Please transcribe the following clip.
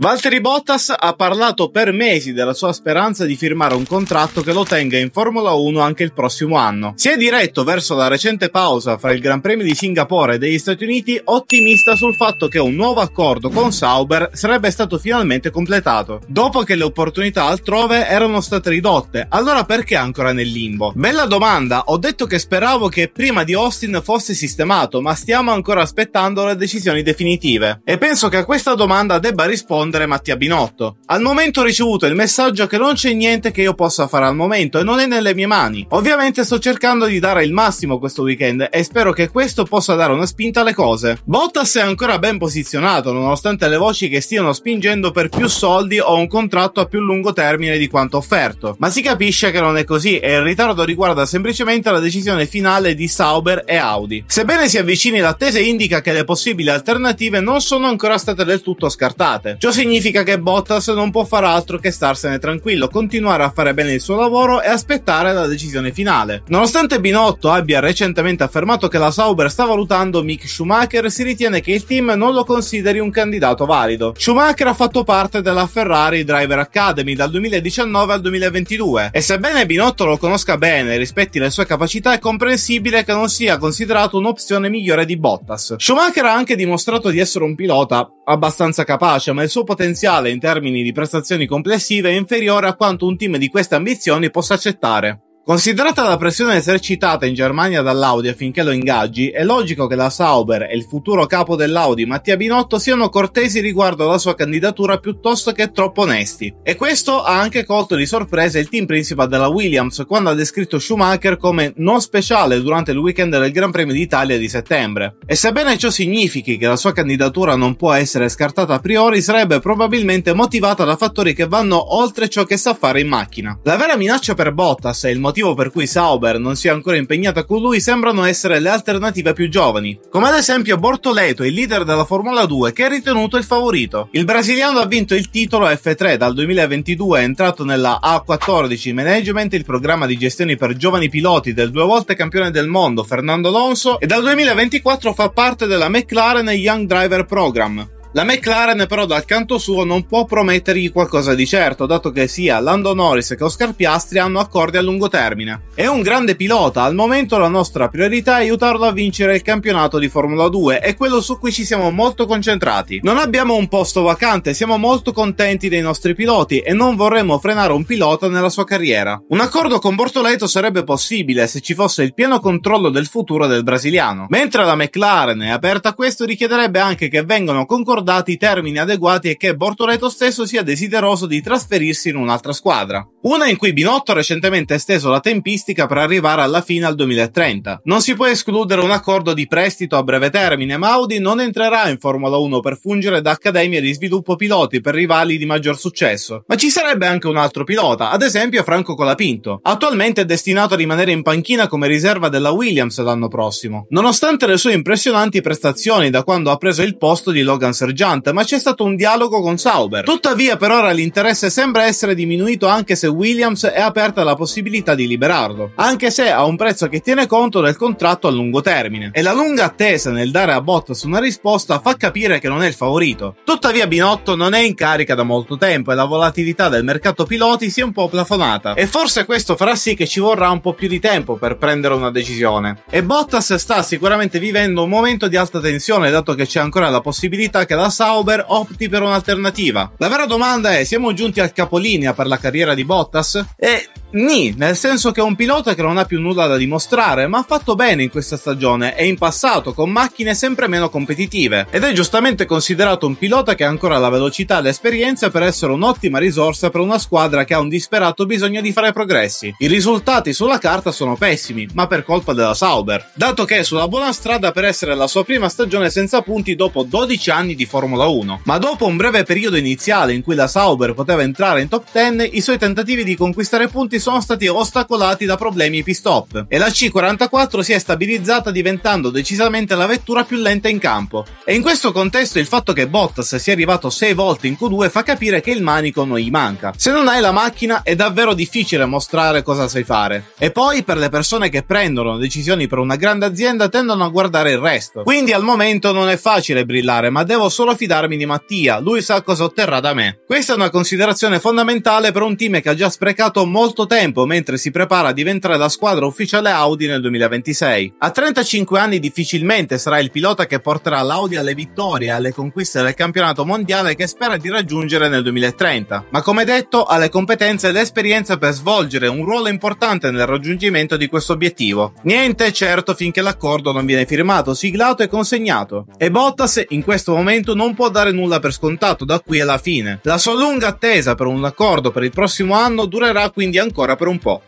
Valtteri Bottas ha parlato per mesi della sua speranza di firmare un contratto che lo tenga in Formula 1 anche il prossimo anno. Si è diretto verso la recente pausa fra il Gran Premio di Singapore e degli Stati Uniti ottimista sul fatto che un nuovo accordo con Sauber sarebbe stato finalmente completato, dopo che le opportunità altrove erano state ridotte, allora perché ancora nel limbo? Bella domanda, ho detto che speravo che prima di Austin fosse sistemato, ma stiamo ancora aspettando le decisioni definitive. E penso che a questa domanda debba rispondere rispondere Mattia Binotto. Al momento ho ricevuto il messaggio che non c'è niente che io possa fare al momento e non è nelle mie mani. Ovviamente sto cercando di dare il massimo questo weekend e spero che questo possa dare una spinta alle cose. Bottas è ancora ben posizionato nonostante le voci che stiano spingendo per più soldi o un contratto a più lungo termine di quanto offerto. Ma si capisce che non è così e il ritardo riguarda semplicemente la decisione finale di Sauber e Audi. Sebbene si avvicini l'attesa indica che le possibili alternative non sono ancora state del tutto scartate. Joseph significa che Bottas non può far altro che starsene tranquillo, continuare a fare bene il suo lavoro e aspettare la decisione finale. Nonostante Binotto abbia recentemente affermato che la Sauber sta valutando Mick Schumacher, si ritiene che il team non lo consideri un candidato valido. Schumacher ha fatto parte della Ferrari Driver Academy dal 2019 al 2022 e sebbene Binotto lo conosca bene e rispetti le sue capacità è comprensibile che non sia considerato un'opzione migliore di Bottas. Schumacher ha anche dimostrato di essere un pilota abbastanza capace, ma il suo potenziale in termini di prestazioni complessive è inferiore a quanto un team di queste ambizioni possa accettare. Considerata la pressione esercitata in Germania dall'Audi affinché lo ingaggi, è logico che la Sauber e il futuro capo dell'Audi Mattia Binotto siano cortesi riguardo alla sua candidatura piuttosto che troppo onesti. E questo ha anche colto di sorpresa il team principal della Williams quando ha descritto Schumacher come non speciale durante il weekend del Gran Premio d'Italia di settembre. E sebbene ciò significhi che la sua candidatura non può essere scartata a priori, sarebbe probabilmente motivata da fattori che vanno oltre ciò che sa fare in macchina. La vera minaccia per Bottas è il motivo motivo per cui Sauber non si è ancora impegnata con lui sembrano essere le alternative più giovani, come ad esempio Bortoleto, il leader della Formula 2, che è ritenuto il favorito. Il brasiliano ha vinto il titolo F3 dal 2022, è entrato nella A14 Management, il programma di gestione per giovani piloti del due volte campione del mondo Fernando Alonso, e dal 2024 fa parte della McLaren Young Driver Program. La McLaren però dal canto suo non può promettergli qualcosa di certo, dato che sia Lando Norris che Oscar Piastri hanno accordi a lungo termine. È un grande pilota, al momento la nostra priorità è aiutarlo a vincere il campionato di Formula 2 è quello su cui ci siamo molto concentrati. Non abbiamo un posto vacante, siamo molto contenti dei nostri piloti e non vorremmo frenare un pilota nella sua carriera. Un accordo con Bortoleto sarebbe possibile se ci fosse il pieno controllo del futuro del brasiliano. Mentre la McLaren è aperta a questo richiederebbe anche che vengano concordati accordati termini adeguati e che Bortoleto stesso sia desideroso di trasferirsi in un'altra squadra. Una in cui Binotto ha recentemente esteso la tempistica per arrivare alla fine al 2030. Non si può escludere un accordo di prestito a breve termine, ma Audi non entrerà in Formula 1 per fungere da accademia di sviluppo piloti per rivali di maggior successo. Ma ci sarebbe anche un altro pilota, ad esempio Franco Colapinto. Attualmente è destinato a rimanere in panchina come riserva della Williams l'anno prossimo. Nonostante le sue impressionanti prestazioni da quando ha preso il posto di Logan Sergio scorreggiante, ma c'è stato un dialogo con Sauber. Tuttavia, per ora l'interesse sembra essere diminuito anche se Williams è aperta alla possibilità di liberarlo, anche se a un prezzo che tiene conto del contratto a lungo termine. E la lunga attesa nel dare a Bottas una risposta fa capire che non è il favorito. Tuttavia, Binotto non è in carica da molto tempo e la volatilità del mercato piloti si è un po' plafonata. E forse questo farà sì che ci vorrà un po' più di tempo per prendere una decisione. E Bottas sta sicuramente vivendo un momento di alta tensione, dato che c'è ancora la possibilità che la Sauber opti per un'alternativa. La vera domanda è: siamo giunti al capolinea per la carriera di Bottas? E ni, nel senso che è un pilota che non ha più nulla da dimostrare, ma ha fatto bene in questa stagione e in passato con macchine sempre meno competitive. Ed è giustamente considerato un pilota che ha ancora la velocità e l'esperienza per essere un'ottima risorsa per una squadra che ha un disperato bisogno di fare progressi. I risultati sulla carta sono pessimi, ma per colpa della Sauber, dato che è sulla buona strada per essere la sua prima stagione senza punti dopo 12 anni di Formula 1. Ma dopo un breve periodo iniziale in cui la Sauber poteva entrare in top 10, i suoi tentativi di conquistare punti sono stati ostacolati da problemi pit stop e la C44 si è stabilizzata diventando decisamente la vettura più lenta in campo. E in questo contesto il fatto che Bottas sia arrivato 6 volte in Q2 fa capire che il manico non gli manca. Se non hai la macchina è davvero difficile mostrare cosa sai fare. E poi per le persone che prendono decisioni per una grande azienda tendono a guardare il resto. Quindi al momento non è facile brillare, ma devo solo fidarmi di Mattia, lui sa cosa otterrà da me. Questa è una considerazione fondamentale per un team che ha già sprecato molto tempo mentre si prepara a diventare la squadra ufficiale Audi nel 2026. A 35 anni difficilmente sarà il pilota che porterà l'Audi alle vittorie e alle conquiste del campionato mondiale che spera di raggiungere nel 2030, ma come detto ha le competenze e l'esperienza per svolgere un ruolo importante nel raggiungimento di questo obiettivo. Niente è certo finché l'accordo non viene firmato, siglato e consegnato. E Bottas in questo momento Parlamento non può dare nulla per scontato da qui alla fine. La sua lunga attesa per un accordo per il prossimo anno durerà quindi ancora per un po'.